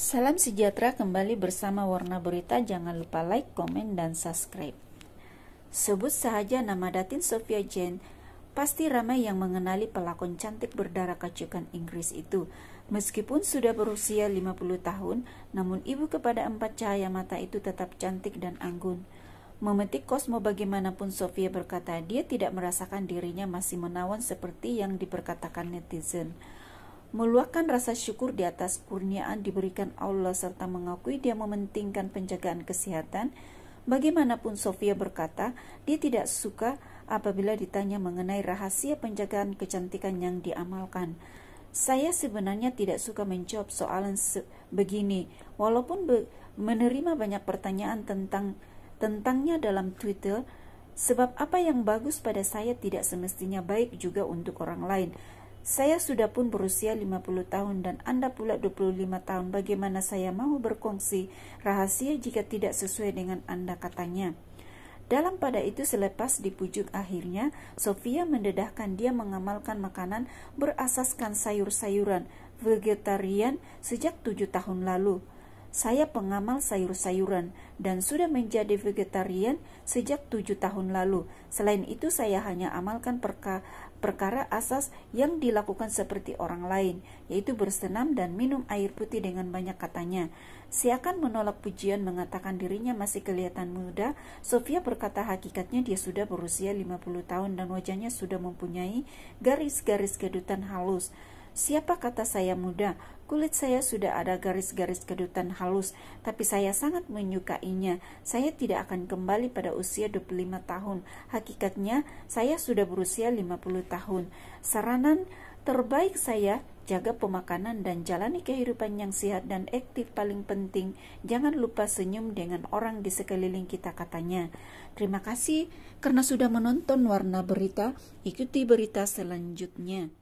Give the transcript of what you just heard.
Salam sejahtera kembali bersama Warna Berita. Jangan lupa like, komen, dan subscribe. Sebut sahaja nama datin Sofia Jane. Pasti ramai yang mengenali pelakon cantik berdarah kacukan Inggris itu. Meskipun sudah berusia 50 tahun, namun ibu kepada empat cahaya mata itu tetap cantik dan anggun. Memetik kosmo, bagaimanapun Sofia berkata, dia tidak merasakan dirinya masih menawan seperti yang diperkatakan netizen meluahkan rasa syukur di atas kurniaan diberikan Allah serta mengakui dia mementingkan penjagaan kesehatan. Bagaimanapun Sofia berkata, dia tidak suka apabila ditanya mengenai rahasia penjagaan kecantikan yang diamalkan. Saya sebenarnya tidak suka menjawab soalan begini, walaupun be menerima banyak pertanyaan tentang tentangnya dalam Twitter, sebab apa yang bagus pada saya tidak semestinya baik juga untuk orang lain. Saya sudah pun berusia 50 tahun dan Anda pula 25 tahun. Bagaimana saya mau berkongsi rahasia jika tidak sesuai dengan Anda katanya? Dalam pada itu selepas dipujuk akhirnya, Sofia mendedahkan dia mengamalkan makanan berasaskan sayur-sayuran vegetarian sejak tujuh tahun lalu. Saya pengamal sayur-sayuran dan sudah menjadi vegetarian sejak tujuh tahun lalu. Selain itu, saya hanya amalkan perka perkara asas yang dilakukan seperti orang lain, yaitu bersenam dan minum air putih dengan banyak katanya. Siakan menolak pujian mengatakan dirinya masih kelihatan muda, Sofia berkata hakikatnya dia sudah berusia 50 tahun dan wajahnya sudah mempunyai garis-garis kedutan halus. Siapa kata saya muda? Kulit saya sudah ada garis-garis kedutan halus, tapi saya sangat menyukainya. Saya tidak akan kembali pada usia 25 tahun. Hakikatnya, saya sudah berusia 50 tahun. Saranan terbaik saya jaga pemakanan dan jalani kehidupan yang sehat dan aktif paling penting. Jangan lupa senyum dengan orang di sekeliling kita katanya. Terima kasih karena sudah menonton warna berita. Ikuti berita selanjutnya.